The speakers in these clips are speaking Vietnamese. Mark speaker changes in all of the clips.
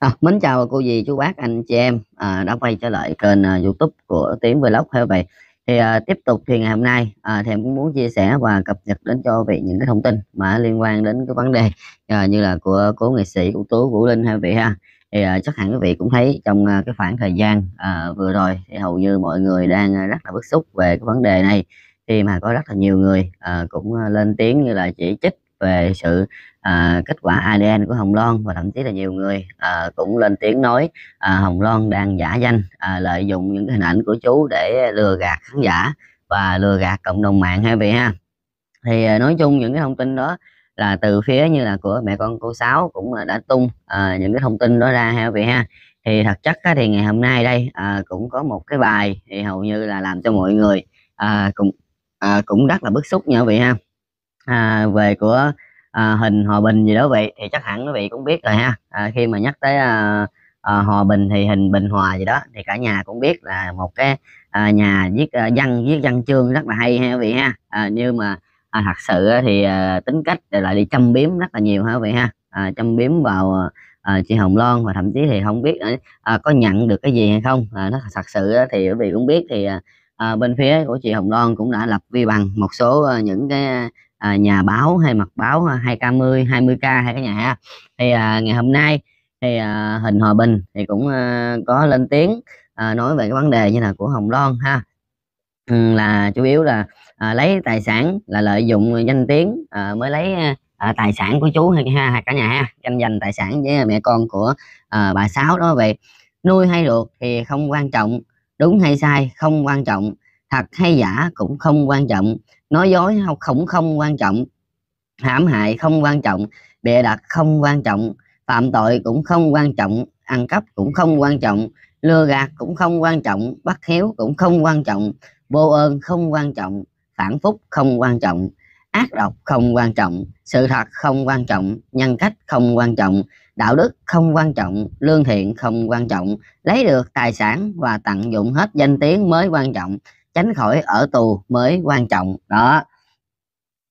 Speaker 1: À, mến chào cô dì chú bác anh chị em à, đã quay trở lại kênh uh, youtube của tiếng vlog heo vậy thì uh, tiếp tục thì ngày hôm nay uh, thì em cũng muốn chia sẻ và cập nhật đến cho vị những cái thông tin mà liên quan đến cái vấn đề uh, như là của cố nghệ sĩ ưu tú vũ linh hai vị ha thì uh, chắc hẳn quý vị cũng thấy trong uh, cái khoảng thời gian uh, vừa rồi thì hầu như mọi người đang uh, rất là bức xúc về cái vấn đề này khi mà có rất là nhiều người uh, cũng lên tiếng như là chỉ trích về sự à, kết quả ADN của Hồng Loan và thậm chí là nhiều người à, cũng lên tiếng nói à, Hồng Loan đang giả danh à, lợi dụng những hình ảnh của chú để lừa gạt khán giả và lừa gạt cộng đồng mạng hay vị ha thì à, nói chung những cái thông tin đó là từ phía như là của mẹ con cô sáu cũng là đã tung à, những cái thông tin đó ra ha vị ha thì thật chất á, thì ngày hôm nay đây à, cũng có một cái bài thì hầu như là làm cho mọi người à, cũng à, cũng rất là bức xúc nha quý vị ha à, về của à, hình hòa bình gì đó vậy thì chắc hẳn quý vị cũng biết rồi ha à, khi mà nhắc tới à, à, hòa bình thì hình bình hòa gì đó thì cả nhà cũng biết là một cái à, nhà viết à, văn viết văn chương rất là hay ha quý vị ha à, nhưng mà à, thật sự thì à, tính cách lại đi châm biếm rất là nhiều ha quý vị ha à, châm biếm vào à, chị Hồng Loan và thậm chí thì không biết à, có nhận được cái gì hay không à, nó thật sự thì quý vị cũng biết thì à, à, bên phía của chị Hồng Loan cũng đã lập vi bằng một số à, những cái à, nhà báo hay mặt báo 2K10 à, 20K hay cả nhà ha. thì à, ngày hôm nay thì à, hình Hòa Bình thì cũng à, có lên tiếng à, nói về cái vấn đề như là của Hồng Loan ha ừ, là chủ yếu là à, lấy tài sản là lợi dụng danh tiếng à, mới lấy à, à tài sản của chú hay ha cả nhà ha tranh giành tài sản với mẹ con của à, bà Sáu đó vậy nuôi hay được thì không quan trọng đúng hay sai không quan trọng thật hay giả cũng không quan trọng nói dối không khủng không quan trọng hãm hại không quan trọng bịa đặt không quan trọng phạm tội cũng không quan trọng ăn cắp cũng không quan trọng lừa gạt cũng không quan trọng bắt hiếu cũng không quan trọng vô ơn không quan trọng phản phúc không quan trọng ác độc không quan trọng sự thật không quan trọng nhân cách không quan trọng đạo đức không quan trọng lương thiện không quan trọng lấy được tài sản và tận dụng hết danh tiếng mới quan trọng tránh khỏi ở tù mới quan trọng đó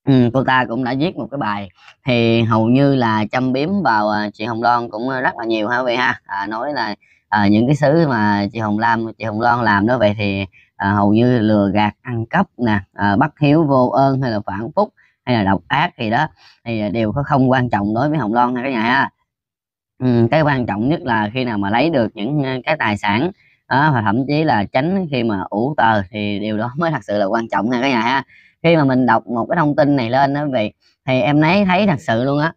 Speaker 1: ừ, cô ta cũng đã viết một cái bài thì hầu như là châm biếm vào à, chị Hồng Loan cũng rất là nhiều ha vậy ha à, nói là à, những cái xứ mà chị Hồng Lam chị Hồng Loan làm đó vậy thì à, hầu như lừa gạt ăn cắp nè à, bắt hiếu vô ơn hay là phản phúc hay là độc ác thì đó thì đều có không quan trọng đối với Hồng Loan ha cả nhà ha ừ, cái quan trọng nhất là khi nào mà lấy được những à, cái tài sản đó, và thậm chí là tránh khi mà ủ tờ thì điều đó mới thật sự là quan trọng nha các nhà ha khi mà mình đọc một cái thông tin này lên đó vì thì em nấy thấy thật sự luôn á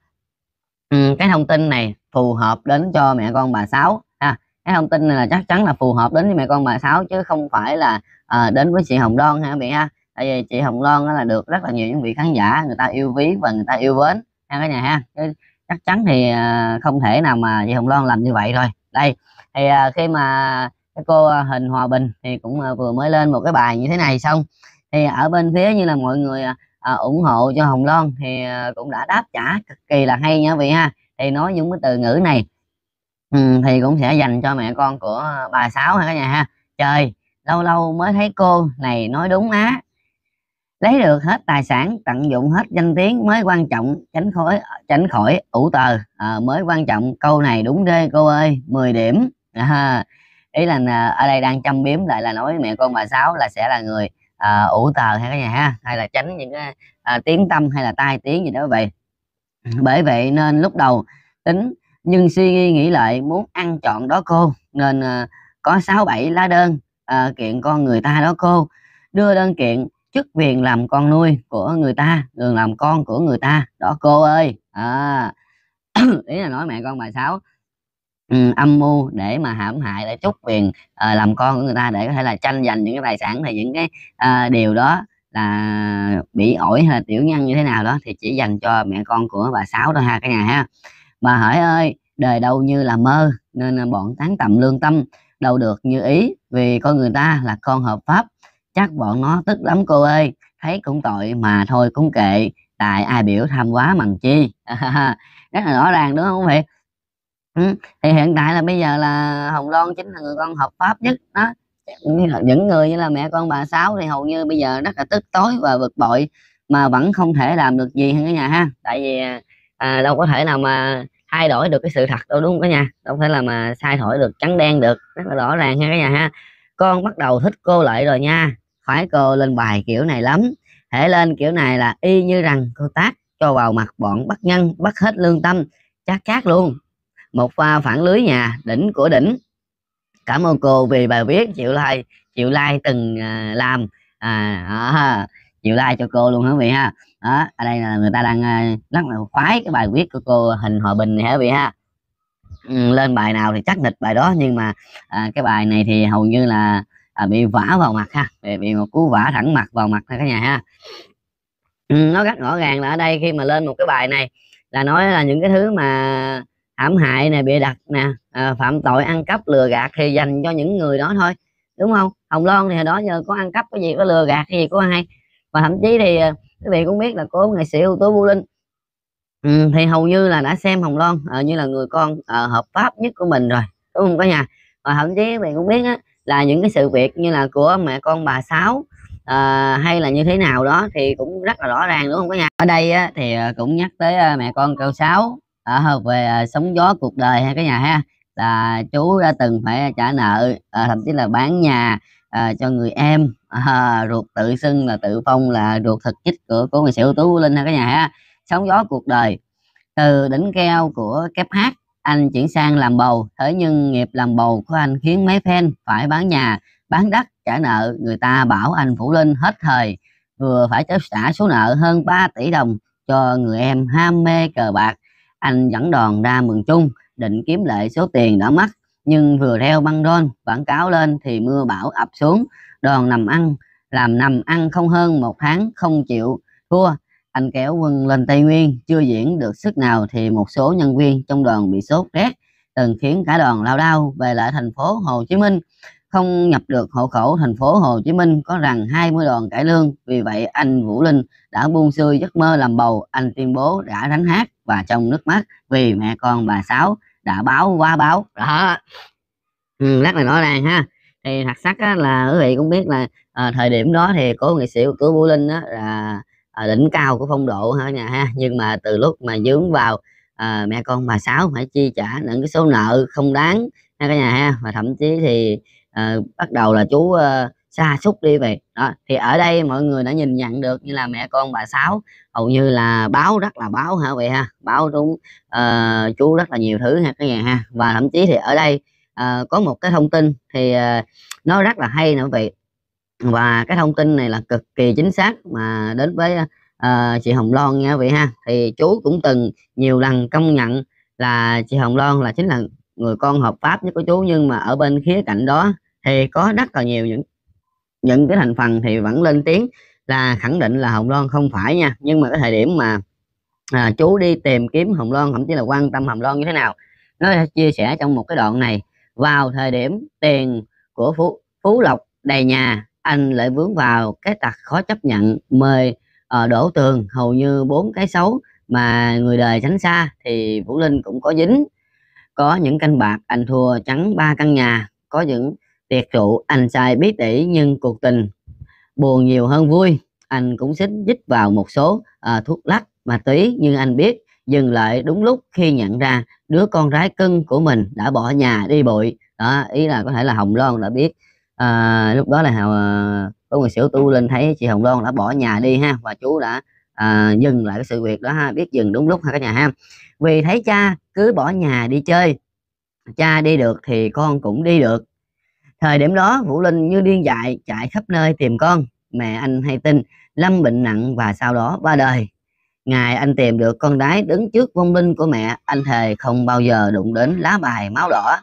Speaker 1: ừ, cái thông tin này phù hợp đến cho mẹ con bà sáu ha cái thông tin này là chắc chắn là phù hợp đến với mẹ con bà sáu chứ không phải là à, đến với chị Hồng Loan ha bị ha tại vì chị Hồng Loan là được rất là nhiều những vị khán giả người ta yêu quý và người ta yêu mến ha cả nhà ha chứ chắc chắn thì à, không thể nào mà chị Hồng Loan làm như vậy rồi đây thì à, khi mà cái cô à, hình hòa bình thì cũng à, vừa mới lên một cái bài như thế này xong thì ở bên phía như là mọi người à, ủng hộ cho hồng loan thì cũng đã đáp trả cực kỳ là hay nha vị ha thì nói những cái từ ngữ này ừ, thì cũng sẽ dành cho mẹ con của bà sáu ha cả nhà ha trời lâu lâu mới thấy cô này nói đúng á lấy được hết tài sản tận dụng hết danh tiếng mới quan trọng tránh khỏi tránh khỏi ủ tờ à, mới quan trọng câu này đúng đê cô ơi 10 điểm à, ý là à, ở đây đang châm biếm lại là nói mẹ con bà sáu là sẽ là người à, ủ tờ hay cái nhà ha hay là tránh những cái à, tiếng tâm hay là tai tiếng gì đó vậy bởi vậy nên lúc đầu tính nhưng suy nghĩ nghĩ lại muốn ăn chọn đó cô nên à, có sáu bảy lá đơn à, kiện con người ta đó cô đưa đơn kiện chức quyền làm con nuôi của người ta đường làm con của người ta đó cô ơi à, ý là nói mẹ con bà sáu Ừ, âm mưu để mà hãm hại để chúc quyền uh, làm con của người ta để có thể là tranh giành những cái tài sản thì những cái uh, điều đó là bị ổi hay là tiểu nhân như thế nào đó thì chỉ dành cho mẹ con của bà sáu thôi ha cả nhà ha bà hỏi ơi đời đâu như là mơ nên ờ, bọn tán tầm lương tâm đâu được như ý vì con người ta là con hợp pháp chắc bọn nó tức lắm cô ơi thấy cũng tội mà thôi cũng kệ tại ai biểu tham quá bằng chi rất là rõ ràng đúng không vậy Ừ, thì hiện tại là bây giờ là hồng loan chính là người con hợp pháp nhất đó những người như là mẹ con bà sáu thì hầu như bây giờ rất là tức tối và bực bội mà vẫn không thể làm được gì hơn cả nhà ha tại vì à, à đâu có thể nào mà thay đổi được cái sự thật đâu đúng không cả nhà đâu thể là mà sai thổi được trắng đen được rất là rõ ràng ha cả nhà ha con bắt đầu thích cô lại rồi nha phải cô lên bài kiểu này lắm thể lên kiểu này là y như rằng cô tác cho vào mặt bọn bắt nhân bắt hết lương tâm chắc chát luôn một pha phản lưới nhà đỉnh của đỉnh cảm ơn cô vì bài viết chịu like chịu like từng à, làm à, à chịu like cho cô luôn hả vị ha đó ở đây là người ta đang à, rất là khoái cái bài viết của cô hình hòa bình này hả vị ha ừ, lên bài nào thì chắc nịch bài đó nhưng mà à, cái bài này thì hầu như là à, bị vả vào mặt ha bị, bị một cú vả thẳng mặt vào mặt ha cả nhà ha ừ, nó rất rõ ràng là ở đây khi mà lên một cái bài này là nói là những cái thứ mà hãm hại nè bị đặt nè à, phạm tội ăn cắp lừa gạt thì dành cho những người đó thôi đúng không hồng loan thì hồi đó giờ có ăn cắp cái gì có lừa gạt cái gì có ai và thậm chí thì à, quý vị cũng biết là cô nghệ sĩ ưu tú vũ linh ừ, thì hầu như là đã xem hồng loan à, như là người con à, hợp pháp nhất của mình rồi đúng không cả nhà và thậm chí quý vị cũng biết á, là những cái sự việc như là của mẹ con bà sáu à, hay là như thế nào đó thì cũng rất là rõ ràng đúng không cả nhà ở đây á, thì à, cũng nhắc tới à, mẹ con cậu sáu à, về uh, sóng gió cuộc đời ha cái nhà ha là chú đã từng phải trả nợ à, thậm chí là bán nhà à, cho người em à, ruột tự xưng là tự phong là ruột thật chích của của người sĩ ưu tú linh ha cái nhà ha sóng gió cuộc đời từ đỉnh keo của kép hát anh chuyển sang làm bầu thế nhưng nghiệp làm bầu của anh khiến mấy fan phải bán nhà bán đất trả nợ người ta bảo anh phủ linh hết thời vừa phải trả số nợ hơn 3 tỷ đồng cho người em ham mê cờ bạc anh dẫn đoàn ra mường chung định kiếm lại số tiền đã mất nhưng vừa theo băng rôn quảng cáo lên thì mưa bão ập xuống đoàn nằm ăn làm nằm ăn không hơn một tháng không chịu thua anh kéo quân lên tây nguyên chưa diễn được sức nào thì một số nhân viên trong đoàn bị sốt rét từng khiến cả đoàn lao đao về lại thành phố hồ chí minh không nhập được hộ khẩu thành phố Hồ Chí Minh có rằng 20 đoàn cải lương. Vì vậy anh Vũ Linh đã buông xuôi giấc mơ làm bầu, anh tuyên bố đã đánh hát và trong nước mắt vì mẹ con bà sáu đã báo quá báo đó ừ, rất là rõ ràng ha thì thật sắc á, là quý vị cũng biết là à, thời điểm đó thì cố nghệ sĩ của cứu vũ linh á, là à, đỉnh cao của phong độ ha nhà ha nhưng mà từ lúc mà dướng vào à, mẹ con bà sáu phải chi trả những cái số nợ không đáng ha cả nhà ha và thậm chí thì à, bắt đầu là chú à, xa xúc đi vậy đó thì ở đây mọi người đã nhìn nhận được như là mẹ con bà sáu hầu như là báo rất là báo hả vậy ha báo đúng uh, chú rất là nhiều thứ ha cái nhà ha và thậm chí thì ở đây uh, có một cái thông tin thì uh, nó rất là hay nữa vậy và cái thông tin này là cực kỳ chính xác mà đến với uh, chị Hồng Loan nha vậy ha thì chú cũng từng nhiều lần công nhận là chị Hồng Loan là chính là người con hợp pháp nhất của chú nhưng mà ở bên khía cạnh đó thì có rất là nhiều những những cái thành phần thì vẫn lên tiếng là khẳng định là hồng loan không phải nha nhưng mà cái thời điểm mà à, chú đi tìm kiếm hồng loan thậm chí là quan tâm hồng loan như thế nào nó chia sẻ trong một cái đoạn này vào thời điểm tiền của phú phú lộc đầy nhà anh lại vướng vào cái tật khó chấp nhận mời uh, ờ, đổ tường hầu như bốn cái xấu mà người đời tránh xa thì vũ linh cũng có dính có những canh bạc anh thua trắng ba căn nhà có những tiệc rượu anh trai biết tỷ nhưng cuộc tình buồn nhiều hơn vui anh cũng xích dích vào một số à, thuốc lắc ma túy nhưng anh biết dừng lại đúng lúc khi nhận ra đứa con gái cưng của mình đã bỏ nhà đi bụi đó ý là có thể là hồng loan đã biết à, lúc đó là à, có người xỉu tu lên thấy chị hồng loan đã bỏ nhà đi ha và chú đã à, dừng lại cái sự việc đó ha biết dừng đúng lúc ha cả nhà ha vì thấy cha cứ bỏ nhà đi chơi cha đi được thì con cũng đi được Thời điểm đó Vũ Linh như điên dại chạy khắp nơi tìm con Mẹ anh hay tin Lâm bệnh nặng và sau đó qua đời Ngày anh tìm được con gái đứng trước vong linh của mẹ Anh thề không bao giờ đụng đến lá bài máu đỏ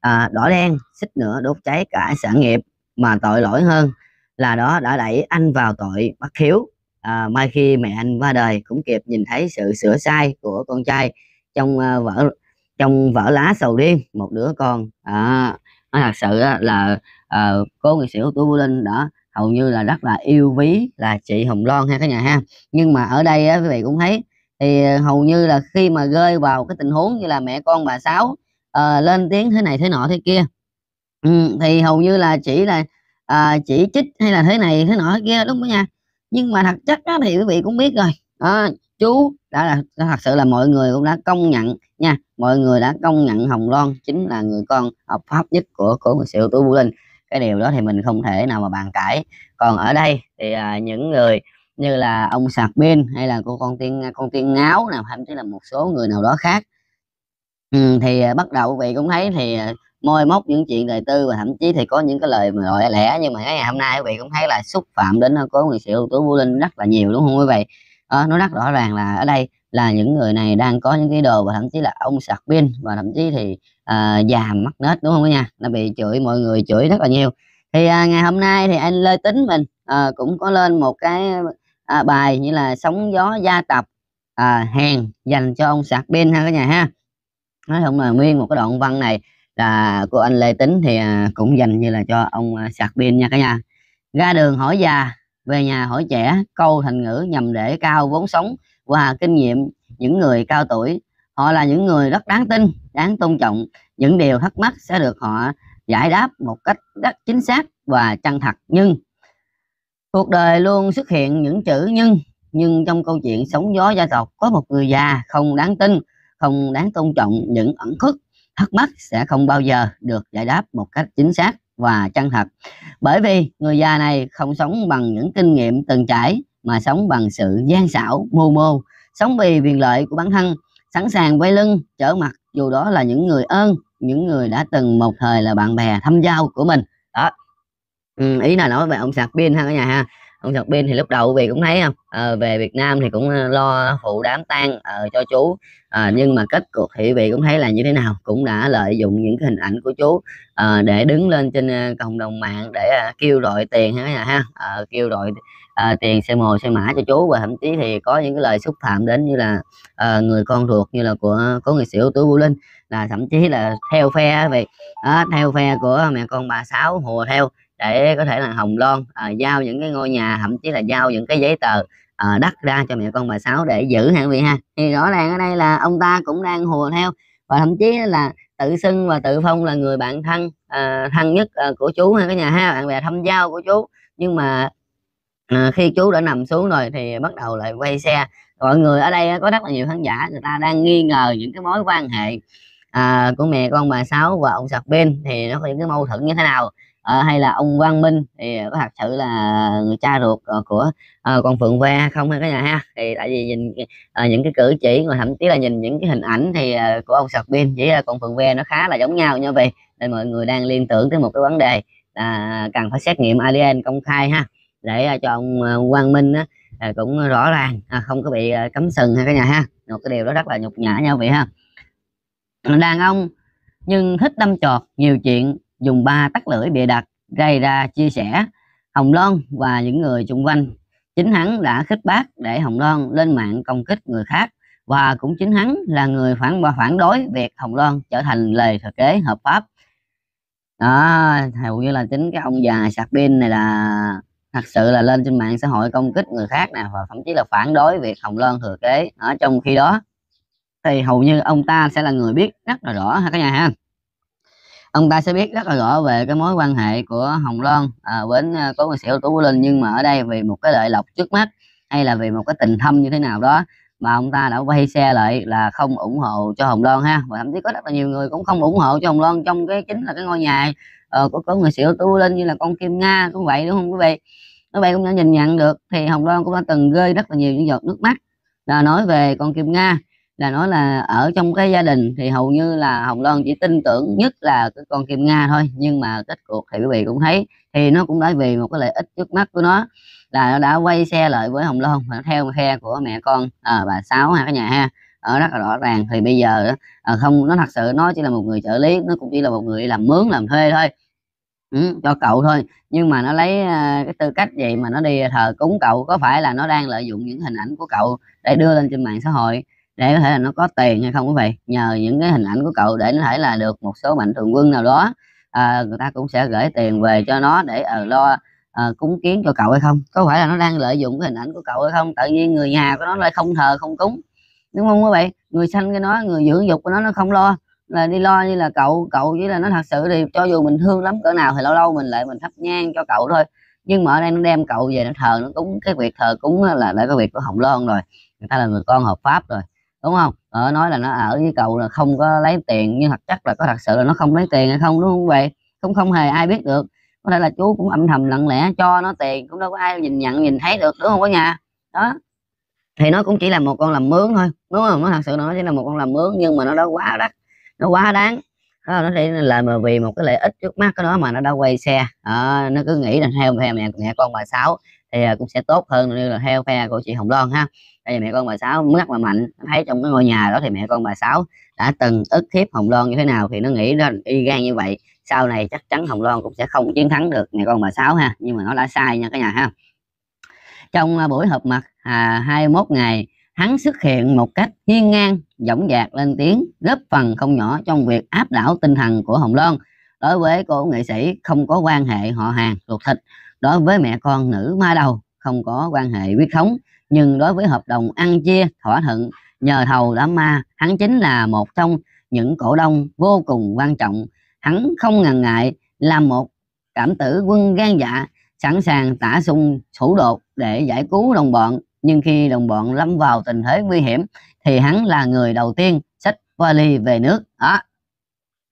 Speaker 1: à, Đỏ đen xích nữa đốt cháy cả sản nghiệp Mà tội lỗi hơn là đó đã đẩy anh vào tội bắt hiếu à, Mai khi mẹ anh qua đời cũng kịp nhìn thấy sự sửa sai của con trai Trong uh, à, vở trong vở lá sầu riêng một đứa con à, nói thật sự là uh, cô nghệ sĩ ưu tú vũ linh đã hầu như là rất là yêu ví là chị hồng loan ha cả nhà ha nhưng mà ở đây á, quý vị cũng thấy thì hầu như là khi mà rơi vào cái tình huống như là mẹ con bà sáu uh, lên tiếng thế này thế nọ thế kia ừ, thì hầu như là chỉ là uh, chỉ trích hay là thế này thế nọ thế kia đúng không nha nhưng mà thật chất đó thì quý vị cũng biết rồi à, chú đã là thật sự là mọi người cũng đã công nhận nha mọi người đã công nhận hồng loan chính là người con hợp pháp nhất của của người siêu tú vũ linh cái điều đó thì mình không thể nào mà bàn cãi còn ở đây thì à, những người như là ông sạc pin hay là cô con tiên con tiên ngáo nào thậm chí là một số người nào đó khác ừ, thì à, bắt đầu vị cũng thấy thì à, môi móc những chuyện đời tư và thậm chí thì có những cái lời mà gọi lẻ nhưng mà ngày hôm nay quý vị cũng thấy là xúc phạm đến à, có người sự ưu tú vũ linh rất là nhiều đúng không quý vị à, nó rất rõ ràng là ở đây là những người này đang có những cái đồ và thậm chí là ông sạc pin và thậm chí thì à, già mắc nết đúng không cả nhà nó bị chửi mọi người chửi rất là nhiều thì à, ngày hôm nay thì anh Lê Tính mình à, cũng có lên một cái à, bài như là sóng gió gia tập à, hèn dành cho ông sạc pin ha cả nhà ha nói không là nguyên một cái đoạn văn này là của anh Lê Tính thì à, cũng dành như là cho ông à, sạc pin nha cả nhà ra đường hỏi già về nhà hỏi trẻ câu thành ngữ nhằm để cao vốn sống và kinh nghiệm những người cao tuổi họ là những người rất đáng tin đáng tôn trọng những điều thắc mắc sẽ được họ giải đáp một cách rất chính xác và chân thật nhưng cuộc đời luôn xuất hiện những chữ nhưng nhưng trong câu chuyện sóng gió gia tộc có một người già không đáng tin không đáng tôn trọng những ẩn khức thắc mắc sẽ không bao giờ được giải đáp một cách chính xác và chân thật bởi vì người già này không sống bằng những kinh nghiệm từng trải mà sống bằng sự gian xảo mưu mô sống vì quyền lợi của bản thân sẵn sàng quay lưng trở mặt dù đó là những người ơn những người đã từng một thời là bạn bè thâm giao của mình đó ừ, ý là nói về ông sạc pin ha cả nhà ha ông sạc pin thì lúc đầu về cũng thấy không à, về Việt Nam thì cũng ờ, lo phụ đám tang à, cho chú à, nhưng mà kết cuộc thì vị cũng thấy là như thế nào cũng đã lợi dụng những cái hình ảnh của chú à, để đứng lên trên cộng đồng mạng để à, kêu gọi tiền ha cả nhà ha à, kêu gọi à, tiền xe mồ xe mã cho chú và thậm chí thì có những cái lời xúc phạm đến như là à, người con thuộc như là của có người xỉu ưu tú vũ linh là thậm chí là theo phe về à, theo phe của mẹ con bà sáu hùa theo để có thể là hồng loan à, giao những cái ngôi nhà thậm chí là giao những cái giấy tờ à, đất ra cho mẹ con bà sáu để giữ hạng vị ha thì rõ ràng ở đây là ông ta cũng đang hùa theo và thậm chí là tự xưng và tự phong là người bạn thân à, thân nhất à, của chú hay cái nhà ha bạn bè thâm giao của chú nhưng mà à, khi chú đã nằm xuống rồi thì bắt đầu lại quay xe mọi người ở đây có rất là nhiều khán giả người ta đang nghi ngờ những cái mối quan hệ à, của mẹ con bà sáu và ông sạc bên thì nó có những cái mâu thuẫn như thế nào à, hay là ông Quang Minh thì có thật sự là người cha ruột ờ, của à, con Phượng Ve không hay cả nhà ha thì tại vì nhìn à, những cái cử chỉ mà thậm chí là nhìn những cái hình ảnh thì à, của ông sạc bên chỉ là con Phượng Ve nó khá là giống nhau nha vậy nên mọi người đang liên tưởng tới một cái vấn đề là cần phải xét nghiệm ADN công khai ha để à, cho ông à, Quang Minh à, cũng rõ ràng không có bị cấm sừng hay cái nhà ha một cái điều đó rất là nhục nhã nha vị ha đàn ông nhưng thích đâm chọt nhiều chuyện dùng ba tắt lưỡi bịa đặt gây ra chia sẻ Hồng Loan và những người xung quanh chính hắn đã khích bác để Hồng Loan lên mạng công kích người khác và cũng chính hắn là người phản phản đối việc Hồng Loan trở thành lời thừa kế hợp pháp đó hầu như là chính cái ông già sạc pin này là thật sự là lên trên mạng xã hội công kích người khác nè và thậm chí là phản đối việc Hồng Loan thừa kế ở trong khi đó thì hầu như ông ta sẽ là người biết rất là rõ ha cả nhà ha ông ta sẽ biết rất là rõ về cái mối quan hệ của Hồng Loan à, với à, cố nghệ sĩ ưu tú Vũ Linh nhưng mà ở đây vì một cái lợi lộc trước mắt hay là vì một cái tình thâm như thế nào đó mà ông ta đã quay xe lại là không ủng hộ cho Hồng Loan ha và thậm chí có rất là nhiều người cũng không ủng hộ cho Hồng Loan trong cái chính là cái ngôi nhà ờ, có có người xỉu ưu lên như là con kim nga cũng vậy đúng không quý vị như vậy cũng đã nhìn nhận được thì hồng loan cũng đã từng rơi rất là nhiều những giọt nước mắt là nói về con kim nga là nói là ở trong cái gia đình thì hầu như là hồng loan chỉ tin tưởng nhất là cái con kim nga thôi nhưng mà kết cuộc thì quý vị cũng thấy thì nó cũng đã vì một cái lợi ích trước mắt của nó là nó đã quay xe lại với hồng loan và theo xe của mẹ con à, bà sáu ha cái nhà ha ở rất là rõ ràng thì bây giờ à, không nó thật sự nó chỉ là một người trợ lý nó cũng chỉ là một người làm mướn làm thuê thôi Ừ, cho cậu thôi nhưng mà nó lấy ờ, cái tư cách gì mà nó đi thờ cúng cậu có phải là nó đang lợi dụng những hình ảnh của cậu để đưa lên trên mạng xã hội để có thể là nó có tiền hay không quý vị nhờ những cái hình ảnh của cậu để nó thể là được một số mạnh thường quân nào đó à, người ta cũng sẽ gửi tiền về cho nó để ở ờ, lo uh, cúng kiến cho cậu hay không có phải là nó đang lợi dụng cái hình ảnh của cậu hay không tự nhiên người nhà của nó lại không thờ không cúng đúng không quý vị người sanh cái nó người dưỡng dục của nó nó không lo là đi lo như là cậu cậu với là nó thật sự thì cho dù mình thương lắm cỡ nào thì lâu lâu mình lại mình thắp nhang cho cậu thôi nhưng mà ở đây nó đem cậu về nó thờ nó cúng cái việc thờ cúng là đã cái việc của hồng loan rồi người ta là người con hợp pháp rồi đúng không ở nói là nó ở với cậu là không có lấy tiền nhưng thật chắc là có thật sự là nó không lấy tiền hay không đúng không vậy cũng không hề ai biết được có thể là chú cũng âm thầm lặng lẽ cho nó tiền cũng đâu có ai nhìn nhận nhìn thấy được đúng không có nhà đó thì nó cũng chỉ là một con làm mướn thôi đúng không nó thật sự nó chỉ là một con làm mướn nhưng mà nó đã quá đắt nó quá đáng đó, nó thì là mà vì một cái lợi ích trước mắt của nó mà nó đã quay xe à, nó cứ nghĩ là theo phe mẹ, mẹ con bà sáu thì à, cũng sẽ tốt hơn như là theo phe của chị hồng loan ha bây giờ mẹ con bà sáu rất mà mạnh thấy trong cái ngôi nhà đó thì mẹ con bà sáu đã từng ức hiếp hồng loan như thế nào thì nó nghĩ đó y gan như vậy sau này chắc chắn hồng loan cũng sẽ không chiến thắng được mẹ con bà sáu ha nhưng mà nó đã sai nha cả nhà ha trong à, buổi họp mặt à, 21 ngày hắn xuất hiện một cách hiên ngang, dõng dạc lên tiếng, góp phần không nhỏ trong việc áp đảo tinh thần của Hồng Loan. Đối với cô nghệ sĩ không có quan hệ họ hàng ruột thịt, đối với mẹ con nữ ma đầu không có quan hệ huyết thống, nhưng đối với hợp đồng ăn chia thỏa thuận nhờ thầu đám ma, hắn chính là một trong những cổ đông vô cùng quan trọng. Hắn không ngần ngại làm một cảm tử quân gan dạ, sẵn sàng tả sung thủ đột để giải cứu đồng bọn nhưng khi đồng bọn lâm vào tình thế nguy hiểm thì hắn là người đầu tiên xách vali về nước đó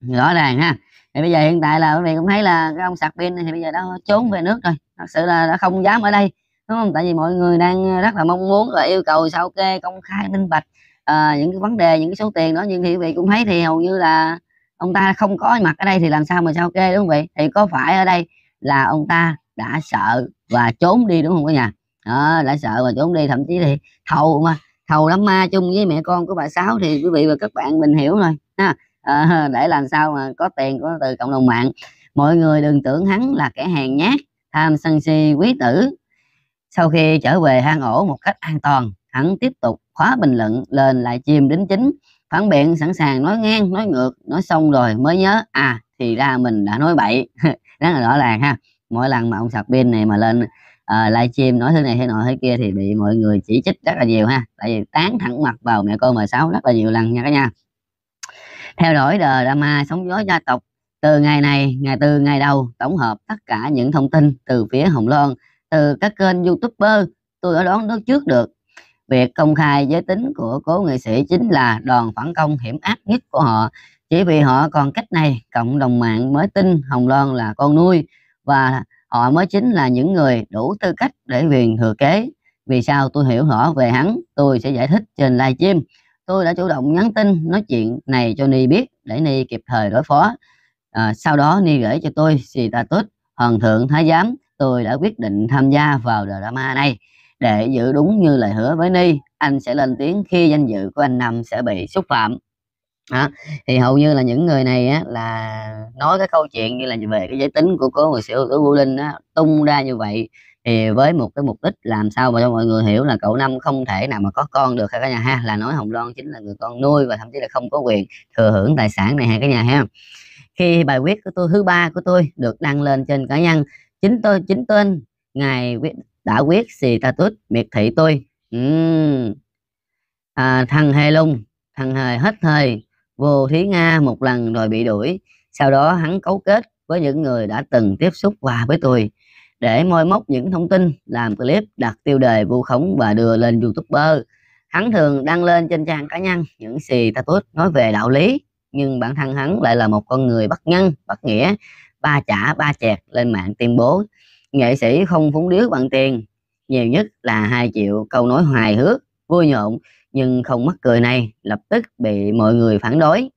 Speaker 1: rõ ràng ha thì bây giờ hiện tại là quý vị cũng thấy là cái ông sạc pin thì bây giờ đã trốn về nước rồi thật sự là đã không dám ở đây đúng không tại vì mọi người đang rất là mong muốn và yêu cầu sao kê công khai minh bạch à, những cái vấn đề những cái số tiền đó nhưng thì quý vị cũng thấy thì hầu như là ông ta không có mặt ở đây thì làm sao mà sao kê đúng không vậy thì có phải ở đây là ông ta đã sợ và trốn đi đúng không cả nhà đó đã sợ mà trốn đi thậm chí thì thầu mà thầu đám ma chung với mẹ con của bà sáu thì quý vị và các bạn mình hiểu rồi ha à, để làm sao mà có tiền có từ cộng đồng mạng mọi người đừng tưởng hắn là kẻ hèn nhát tham sân si quý tử sau khi trở về hang ổ một cách an toàn hắn tiếp tục khóa bình luận lên lại chìm đến chính phản biện sẵn sàng nói ngang nói ngược nói xong rồi mới nhớ à thì ra mình đã nói bậy rất là rõ ràng ha mỗi lần mà ông sạc pin này mà lên uh, livestream nói thế này thế nọ thế kia thì bị mọi người chỉ trích rất là nhiều ha tại vì tán thẳng mặt vào mẹ cô mười sáu rất là nhiều lần nha cả nhà theo dõi The Drama sóng gió gia tộc từ ngày này ngày từ ngày đầu tổng hợp tất cả những thông tin từ phía Hồng Loan từ các kênh youtuber tôi đã đoán trước trước được việc công khai giới tính của cố nghệ sĩ chính là đòn phản công hiểm ác nhất của họ chỉ vì họ còn cách này cộng đồng mạng mới tin Hồng Loan là con nuôi và họ mới chính là những người đủ tư cách để quyền thừa kế vì sao tôi hiểu rõ về hắn tôi sẽ giải thích trên live stream tôi đã chủ động nhắn tin nói chuyện này cho ni biết để ni kịp thời đối phó à, sau đó ni gửi cho tôi xì status hoàng thượng thái giám tôi đã quyết định tham gia vào drama này để giữ đúng như lời hứa với ni anh sẽ lên tiếng khi danh dự của anh năm sẽ bị xúc phạm à, thì hầu như là những người này á, là nói cái câu chuyện như là về cái giới tính của cô người sĩ của Vũ Linh á, tung ra như vậy thì với một cái mục đích làm sao mà cho mọi người hiểu là cậu năm không thể nào mà có con được hay cả nhà ha là nói Hồng Loan chính là người con nuôi và thậm chí là không có quyền thừa hưởng tài sản này hay cả nhà ha khi bài viết của tôi thứ ba của tôi được đăng lên trên cá nhân chính tôi chính tên ngài đã quyết xì ta tút miệt thị tôi uhm. à, thằng hề lung thằng hề hết thời vô thí nga một lần rồi bị đuổi sau đó hắn cấu kết với những người đã từng tiếp xúc qua với tôi để moi móc những thông tin làm clip đặt tiêu đề vu khống và đưa lên youtuber hắn thường đăng lên trên trang cá nhân những xì ta tốt nói về đạo lý nhưng bản thân hắn lại là một con người bất nhân bất nghĩa ba trả ba chẹt lên mạng tuyên bố nghệ sĩ không phúng điếu bằng tiền nhiều nhất là hai triệu câu nói hài hước vui nhộn nhưng không mắc cười này lập tức bị mọi người phản đối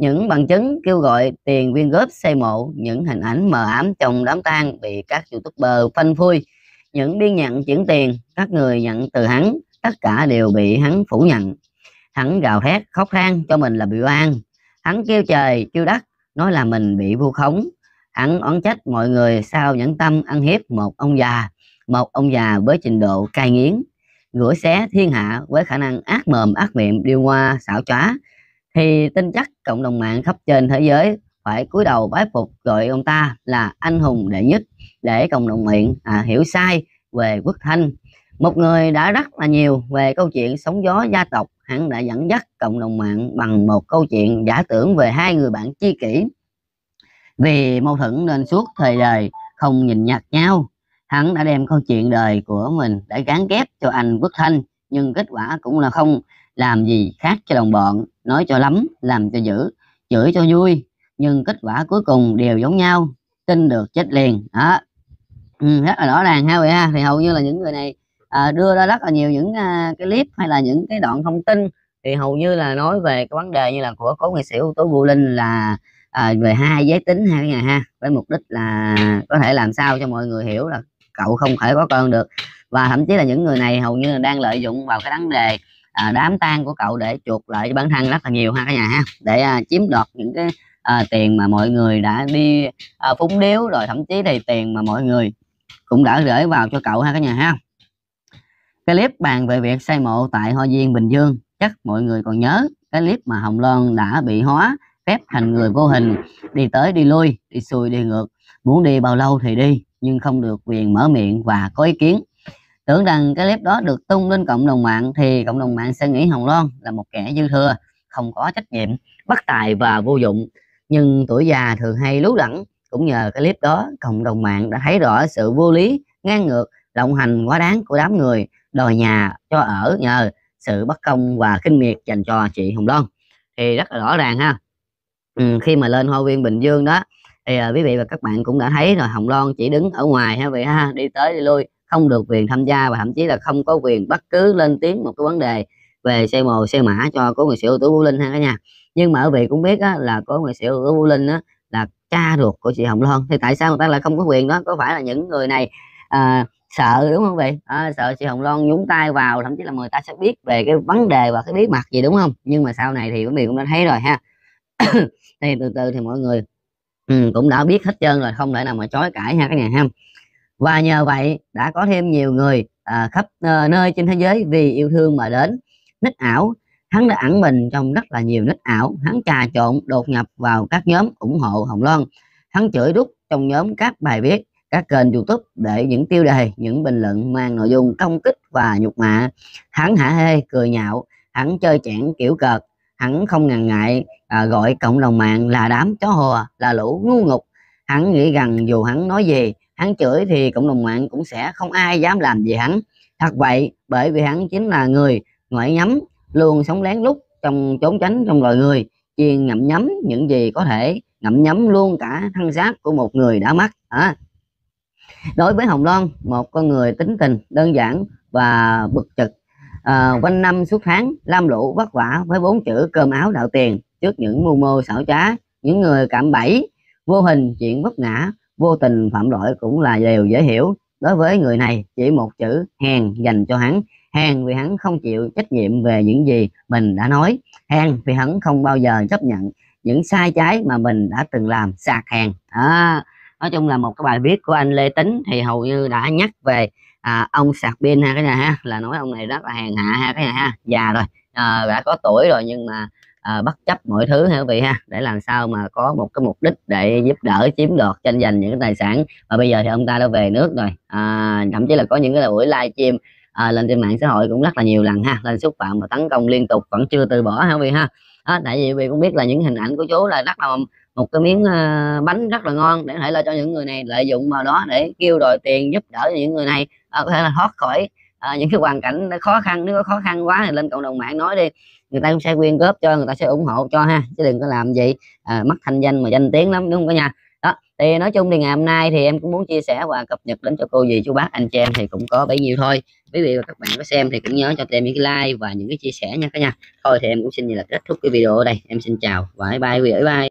Speaker 1: những bằng chứng kêu gọi tiền quyên góp xây mộ, những hình ảnh mờ ám trong đám tang bị các youtuber phanh phui, những biên nhận chuyển tiền, các người nhận từ hắn, tất cả đều bị hắn phủ nhận. Hắn gào hét khóc than cho mình là bị oan, hắn kêu trời kêu đất, nói là mình bị vu khống. Hắn oán trách mọi người sao nhẫn tâm ăn hiếp một ông già, một ông già với trình độ cai nghiến, rửa xé thiên hạ với khả năng ác mồm ác miệng điêu hoa xảo trá thì tin chắc cộng đồng mạng khắp trên thế giới phải cúi đầu bái phục gọi ông ta là anh hùng đệ nhất để cộng đồng mạng à, hiểu sai về quốc thanh một người đã rất là nhiều về câu chuyện sóng gió gia tộc hắn đã dẫn dắt cộng đồng mạng bằng một câu chuyện giả tưởng về hai người bạn chi kỷ vì mâu thuẫn nên suốt thời đời không nhìn nhạt nhau hắn đã đem câu chuyện đời của mình để gán ghép cho anh quốc thanh nhưng kết quả cũng là không làm gì khác cho đồng bọn nói cho lắm làm cho dữ chửi cho vui nhưng kết quả cuối cùng đều giống nhau tin được chết liền đó ừ, rất là rõ ràng ha vậy ha thì hầu như là những người này à, đưa ra rất là nhiều những à, cái clip hay là những cái đoạn thông tin thì hầu như là nói về cái vấn đề như là của cố nghệ sĩ ưu tú vũ linh là à, về hai giới tính hai cái nhà ha với mục đích là có thể làm sao cho mọi người hiểu là cậu không thể có con được và thậm chí là những người này hầu như là đang lợi dụng vào cái vấn đề à, đám tang của cậu để chuộc lại cho bản thân rất là nhiều ha cả nhà ha để à, chiếm đoạt những cái à, tiền mà mọi người đã đi à, phúng điếu rồi thậm chí thì tiền mà mọi người cũng đã gửi vào cho cậu ha cả nhà ha cái clip bàn về việc xây mộ tại Hoa Viên Bình Dương chắc mọi người còn nhớ cái clip mà Hồng Loan đã bị hóa phép thành người vô hình đi tới đi lui đi xuôi đi ngược muốn đi bao lâu thì đi nhưng không được quyền mở miệng và có ý kiến tưởng rằng cái clip đó được tung lên cộng đồng mạng thì cộng đồng mạng sẽ nghĩ Hồng Loan là một kẻ dư thừa không có trách nhiệm bất tài và vô dụng nhưng tuổi già thường hay lú lẫn cũng nhờ cái clip đó cộng đồng mạng đã thấy rõ sự vô lý ngang ngược lộng hành quá đáng của đám người đòi nhà cho ở nhờ sự bất công và khinh miệt dành cho chị Hồng Loan thì rất là rõ ràng ha ừ, khi mà lên hoa viên Bình Dương đó thì à, quý vị và các bạn cũng đã thấy rồi Hồng Loan chỉ đứng ở ngoài ha vậy ha đi tới đi lui không được quyền tham gia và thậm chí là không có quyền bất cứ lên tiếng một cái vấn đề về xe mồ xe mã cho của người sĩ ưu tú vũ linh ha cả nhà nhưng mà ở vị cũng biết á, là có người sĩ ưu tú vũ linh á, là cha ruột của chị hồng loan thì tại sao người ta lại không có quyền đó có phải là những người này à, sợ đúng không vị à, sợ chị hồng loan nhúng tay vào thậm chí là người ta sẽ biết về cái vấn đề và cái bí mật gì đúng không nhưng mà sau này thì quý vị cũng đã thấy rồi ha thì từ từ thì mọi người ừ, cũng đã biết hết trơn rồi không thể nào mà chối cãi ha các nhà ha và nhờ vậy đã có thêm nhiều người à, khắp à, nơi trên thế giới vì yêu thương mà đến nít ảo hắn đã ẩn mình trong rất là nhiều nít ảo hắn trà trộn đột nhập vào các nhóm ủng hộ hồng loan hắn chửi rút trong nhóm các bài viết các kênh youtube để những tiêu đề những bình luận mang nội dung công kích và nhục mạ hắn hả hê cười nhạo hắn chơi chẽn kiểu cợt hắn không ngần ngại à, gọi cộng đồng mạng là đám chó hùa là lũ ngu ngục hắn nghĩ rằng dù hắn nói gì hắn chửi thì cộng đồng mạng cũng sẽ không ai dám làm gì hắn thật vậy bởi vì hắn chính là người ngoại nhắm luôn sống lén lút trong trốn tránh trong loài người chuyên ngậm nhắm những gì có thể ngậm nhắm luôn cả thân xác của một người đã mất à. đối với hồng loan một con người tính tình đơn giản và bực trực à, quanh năm suốt tháng lam lũ vất vả với bốn chữ cơm áo đạo tiền trước những mưu mô xảo trá những người cạm bẫy vô hình chuyện bất ngã vô tình phạm lỗi cũng là điều dễ hiểu đối với người này chỉ một chữ hèn dành cho hắn hèn vì hắn không chịu trách nhiệm về những gì mình đã nói hèn vì hắn không bao giờ chấp nhận những sai trái mà mình đã từng làm sạc hèn à, nói chung là một cái bài viết của anh Lê Tính thì hầu như đã nhắc về à, ông sạc pin ha cái này ha là nói ông này rất là hèn hạ ha cái này ha già rồi à, đã có tuổi rồi nhưng mà à, bất chấp mọi thứ ha quý vị ha để làm sao mà có một cái mục đích để giúp đỡ chiếm đoạt tranh giành những cái tài sản và bây giờ thì ông ta đã về nước rồi à, thậm chí là có những cái buổi live stream à, lên trên mạng xã hội cũng rất là nhiều lần ha lên xúc phạm và tấn công liên tục vẫn chưa từ bỏ ha quý vị ha à, tại vì quý vị cũng biết là những hình ảnh của chú là rất là một cái miếng uh, bánh rất là ngon để thể là cho những người này lợi dụng vào đó để kêu đòi tiền giúp đỡ những người này à, có thể là thoát khỏi à, những cái hoàn cảnh khó khăn nếu có khó khăn quá thì lên cộng đồng mạng nói đi người ta cũng sẽ quyên góp cho người ta sẽ ủng hộ cho ha chứ đừng có làm gì à, mất thanh danh mà danh tiếng lắm đúng không cả nhà đó thì nói chung thì ngày hôm nay thì em cũng muốn chia sẻ và cập nhật đến cho cô dì chú bác anh chị em thì cũng có bấy nhiêu thôi quý vị và các bạn có xem thì cũng nhớ cho em những cái like và những cái chia sẻ nha cả nhà thôi thì em cũng xin là kết thúc cái video ở đây em xin chào và bye bye quý vị bye